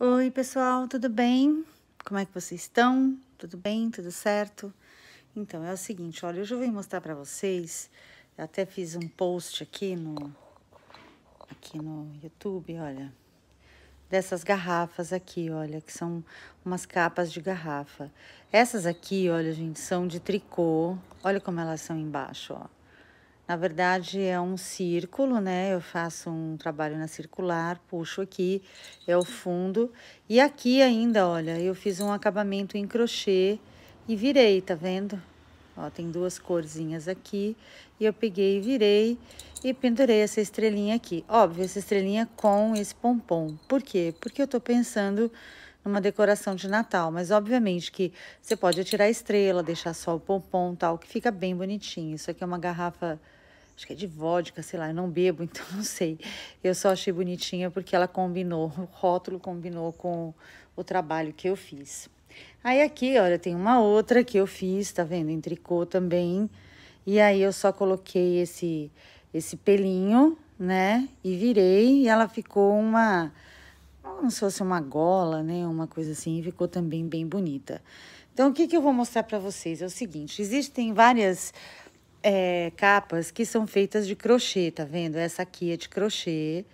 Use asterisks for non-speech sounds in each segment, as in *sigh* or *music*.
Oi, pessoal, tudo bem? Como é que vocês estão? Tudo bem? Tudo certo? Então, é o seguinte, olha, hoje eu vim mostrar para vocês, eu até fiz um post aqui no aqui no YouTube, olha, dessas garrafas aqui, olha, que são umas capas de garrafa. Essas aqui, olha, gente, são de tricô. Olha como elas são embaixo, ó. Na verdade, é um círculo, né? Eu faço um trabalho na circular, puxo aqui, é o fundo. E aqui ainda, olha, eu fiz um acabamento em crochê e virei, tá vendo? Ó, tem duas corzinhas aqui. E eu peguei e virei e pendurei essa estrelinha aqui. Óbvio, essa estrelinha com esse pompom. Por quê? Porque eu tô pensando numa decoração de Natal. Mas, obviamente, que você pode tirar a estrela, deixar só o pompom tal, que fica bem bonitinho. Isso aqui é uma garrafa acho que é de vodka, sei lá, eu não bebo, *laughs* então não sei. Eu só achei bonitinha porque ela combinou, o rótulo combinou com o trabalho que eu fiz. Aí aqui, olha, tem uma outra que eu fiz, tá vendo? Em tricô também. E aí eu só coloquei esse esse pelinho, né? E virei e ela ficou uma como se fosse uma gola, né? Uma coisa assim, e ficou também bem bonita. Então, o que, que eu vou mostrar para vocês é o seguinte: existem várias é, capas que são feitas de crochê, tá vendo? Essa aqui é de crochê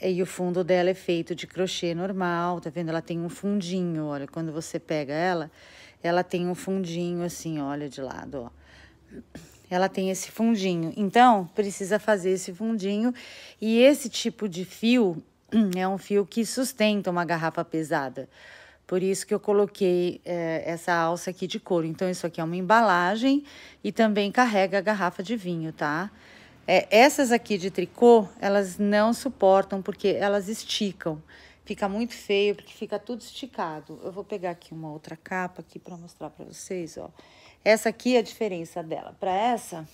e o fundo dela é feito de crochê normal, tá vendo? Ela tem um fundinho, olha, quando você pega ela, ela tem um fundinho assim, olha de lado, ó. Ela tem esse fundinho. Então, precisa fazer esse fundinho e esse tipo de fio hum, é um fio que sustenta uma garrafa pesada. Por isso que eu coloquei é, essa alça aqui de couro. Então, isso aqui é uma embalagem e também carrega a garrafa de vinho, tá? É, essas aqui de tricô, elas não suportam porque elas esticam. Fica muito feio porque fica tudo esticado. Eu vou pegar aqui uma outra capa aqui para mostrar para vocês, ó. Essa aqui é a diferença dela. Para essa,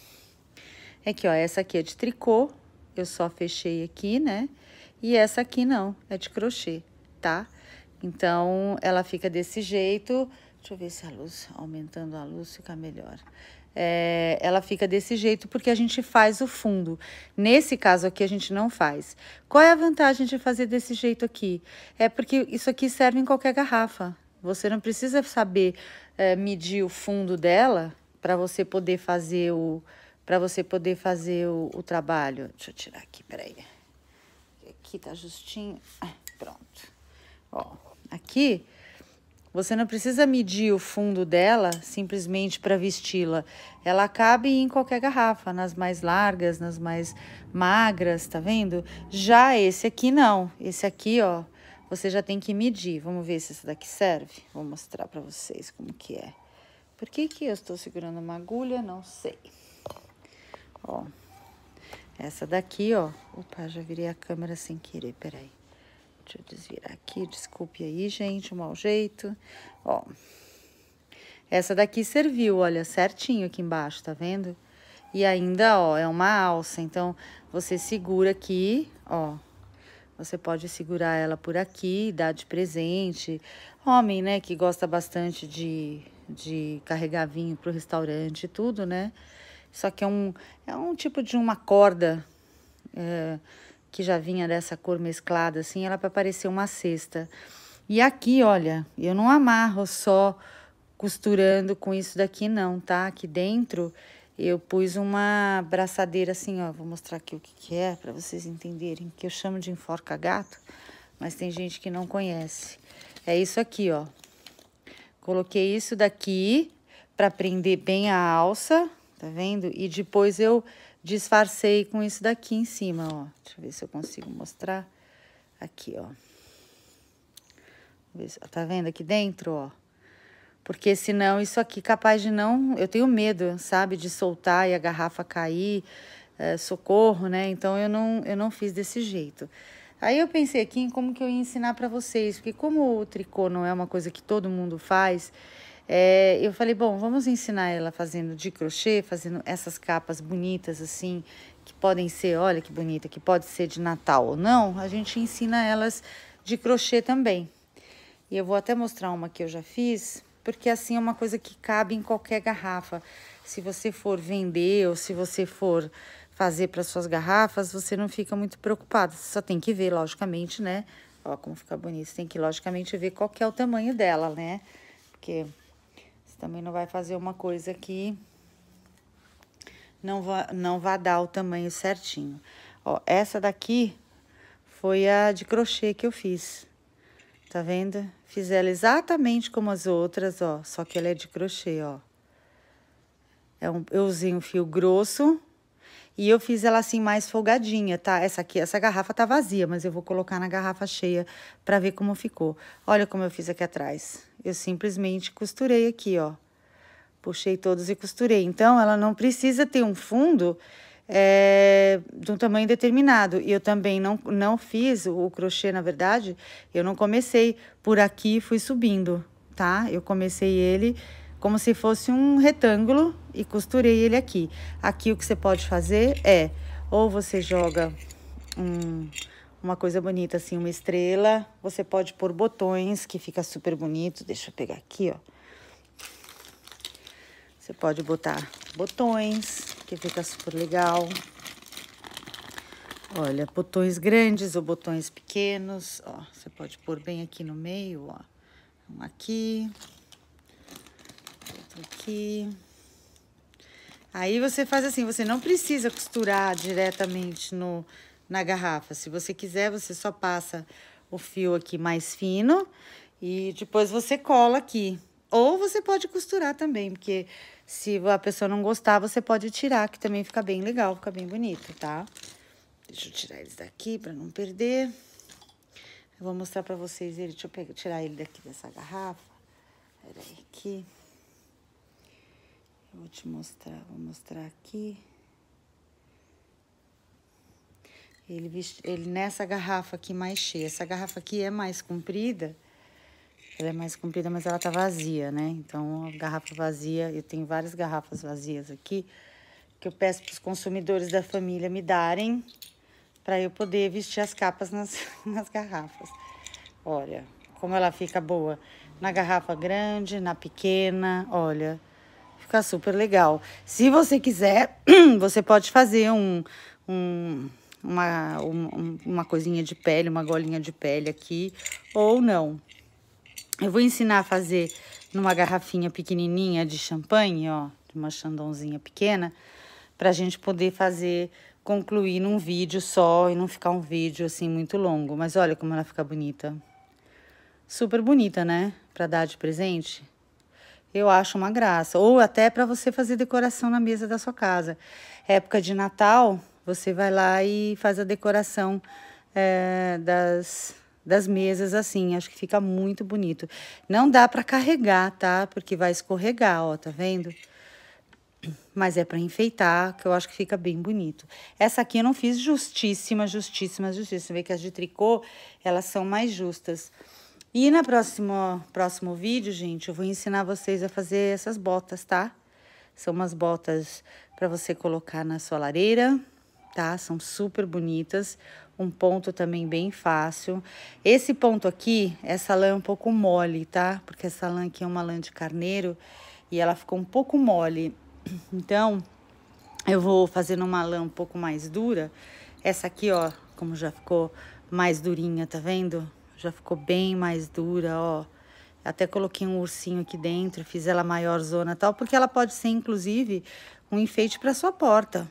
é que, ó, essa aqui é de tricô. Eu só fechei aqui, né? E essa aqui não, é de crochê, tá? Então, ela fica desse jeito. Deixa eu ver se a luz, aumentando a luz, fica melhor. É, ela fica desse jeito porque a gente faz o fundo. Nesse caso aqui, a gente não faz. Qual é a vantagem de fazer desse jeito aqui? É porque isso aqui serve em qualquer garrafa. Você não precisa saber é, medir o fundo dela para você poder fazer o para você poder fazer o, o, trabalho. Deixa eu tirar aqui, peraí. Aqui tá justinho. Ah, pronto. Ó, aqui você não precisa medir o fundo dela simplesmente para vesti-la. Ela cabe em qualquer garrafa, nas mais largas, nas mais magras, tá vendo? Já esse aqui não. Esse aqui, ó, você já tem que medir. Vamos ver se essa daqui serve. Vou mostrar para vocês como que é. Por que que eu estou segurando uma agulha? Não sei. Ó, essa daqui, ó. Opa, já virei a câmera sem querer, peraí. Deixa eu desvirar aqui, desculpe aí, gente, o mau jeito. Ó, essa daqui serviu, olha, certinho aqui embaixo, tá vendo? E ainda, ó, é uma alça, então você segura aqui, ó. Você pode segurar ela por aqui, dar de presente. Homem, né, que gosta bastante de, de carregar vinho pro restaurante e tudo, né? Só que é um, é um tipo de uma corda... É, que já vinha dessa cor mesclada, assim, ela para parecer uma cesta. E aqui, olha, eu não amarro só costurando com isso daqui não, tá? Aqui dentro eu pus uma braçadeira assim, ó, vou mostrar aqui o que, que é para vocês entenderem, que eu chamo de enforca gato, mas tem gente que não conhece. É isso aqui, ó. Coloquei isso daqui para prender bem a alça, tá vendo? E depois eu disfarcei com isso daqui em cima, ó. Deixa eu ver se eu consigo mostrar. Aqui, ó. Tá vendo aqui dentro, ó? Porque senão isso aqui capaz de não... Eu tenho medo, sabe? De soltar e a garrafa cair. É, socorro, né? Então, eu não, eu não fiz desse jeito. Aí eu pensei aqui em como que eu ia ensinar para vocês. Porque como o tricô não é uma coisa que todo mundo faz... É, eu falei, bom, vamos ensinar ela fazendo de crochê, fazendo essas capas bonitas assim, que podem ser, olha que bonita, que pode ser de Natal ou não, a gente ensina elas de crochê também. E eu vou até mostrar uma que eu já fiz, porque assim é uma coisa que cabe em qualquer garrafa. Se você for vender ou se você for fazer para suas garrafas, você não fica muito preocupado. Você só tem que ver, logicamente, né? Olha como fica bonito. Você tem que, logicamente, ver qual que é o tamanho dela, né? Porque você também não vai fazer uma coisa que não vá, não vá dar o tamanho certinho. Ó, essa daqui foi a de crochê que eu fiz. Tá vendo? Fiz ela exatamente como as outras, ó. Só que ela é de crochê, ó. É um, eu usei um fio grosso e eu fiz ela assim mais folgadinha, tá? Essa aqui, essa garrafa tá vazia, mas eu vou colocar na garrafa cheia para ver como ficou. Olha como eu fiz aqui atrás. Eu simplesmente costurei aqui, ó. Puxei todos e costurei. Então, ela não precisa ter um fundo é, de um tamanho determinado. E eu também não, não fiz o crochê, na verdade, eu não comecei por aqui fui subindo, tá? Eu comecei ele como se fosse um retângulo e costurei ele aqui. Aqui o que você pode fazer é, ou você joga um, uma coisa bonita, assim, uma estrela. Você pode pôr botões, que fica super bonito. Deixa eu pegar aqui, ó. Você pode botar botões, que fica super legal. Olha, botões grandes ou botões pequenos, ó. Você pode pôr bem aqui no meio, ó. Um aqui, outro aqui. Aí você faz assim, você não precisa costurar diretamente no, na garrafa. Se você quiser, você só passa o fio aqui mais fino e depois você cola aqui. Ou você pode costurar também, porque se a pessoa não gostar, você pode tirar, que também fica bem legal, fica bem bonito, tá? Deixa eu tirar eles daqui para não perder. Eu vou mostrar para vocês ele. Deixa eu pegar, tirar ele daqui dessa garrafa. Peraí, aqui. Vou te mostrar, vou mostrar aqui. Ele, ele nessa garrafa aqui mais cheia. Essa garrafa aqui é mais comprida. Ela é mais comprida, mas ela tá vazia, né? Então, a garrafa vazia, eu tenho várias garrafas vazias aqui que eu peço para os consumidores da família me darem para eu poder vestir as capas nas, *laughs* nas garrafas. Olha, como ela fica boa na garrafa grande, na pequena, olha. Fica super legal. Se você quiser, *clears throat* você pode fazer um, um uma, um, uma coisinha de pele, uma golinha de pele aqui, ou não. Eu vou ensinar a fazer numa garrafinha pequenininha de champanhe, ó, de uma chandonzinha pequena, pra gente poder fazer, concluir num vídeo só e não ficar um vídeo assim muito longo. Mas olha como ela fica bonita. Super bonita, né? Pra dar de presente. Eu acho uma graça. Ou até para você fazer decoração na mesa da sua casa. Época de Natal, você vai lá e faz a decoração é, das, das mesas assim. Acho que fica muito bonito. Não dá para carregar, tá? Porque vai escorregar, ó, tá vendo? Mas é para enfeitar, que eu acho que fica bem bonito. Essa aqui eu não fiz justíssima, justíssima, justíssima. Vê que as de tricô, elas são mais justas. E na próxima próximo vídeo, gente, eu vou ensinar vocês a fazer essas botas, tá? São umas botas para você colocar na sua lareira, tá? São super bonitas, um ponto também bem fácil. Esse ponto aqui, essa lã é um pouco mole, tá? Porque essa lã aqui é uma lã de carneiro e ela ficou um pouco mole. *clears throat* Então, eu vou fazendo uma lã um pouco mais dura. Essa aqui, ó, como já ficou mais durinha, tá vendo? já ficou bem mais dura, ó. Até coloquei um ursinho aqui dentro, fiz ela maior zona tal, porque ela pode ser, inclusive, um enfeite para sua porta.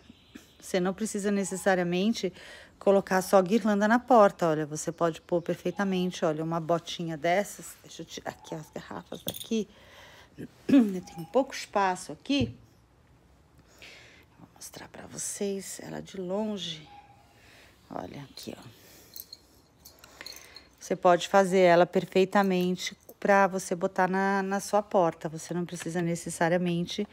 Você não precisa necessariamente colocar só guirlanda na porta, olha, você pode pôr perfeitamente, olha, uma botinha dessas. Deixa eu tirar aqui as garrafas daqui. Eu tenho pouco espaço aqui. Vou mostrar para vocês ela de longe. Olha aqui, ó. Você pode fazer ela perfeitamente para você botar na, na sua porta. Você não precisa necessariamente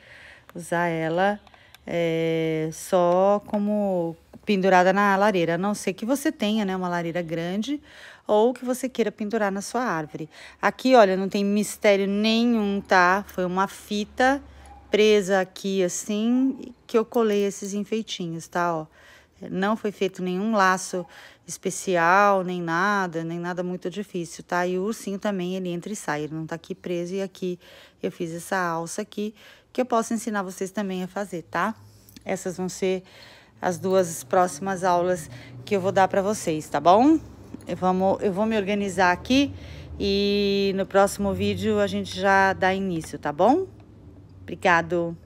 usar ela é, só como pendurada na lareira, a não ser que você tenha né, uma lareira grande ou que você queira pendurar na sua árvore. Aqui, olha, não tem mistério nenhum, tá? Foi uma fita presa aqui assim que eu colei esses enfeitinhos, tá? Ó, não foi feito nenhum laço especial, nem nada, nem nada muito difícil, tá? E o ursinho também, ele entra e sai, ele não tá aqui preso. E aqui eu fiz essa alça aqui, que eu posso ensinar vocês também a fazer, tá? Essas vão ser as duas próximas aulas que eu vou dar pra vocês, tá bom? Eu, vamos, eu vou me organizar aqui e no próximo vídeo a gente já dá início, tá bom? Obrigado!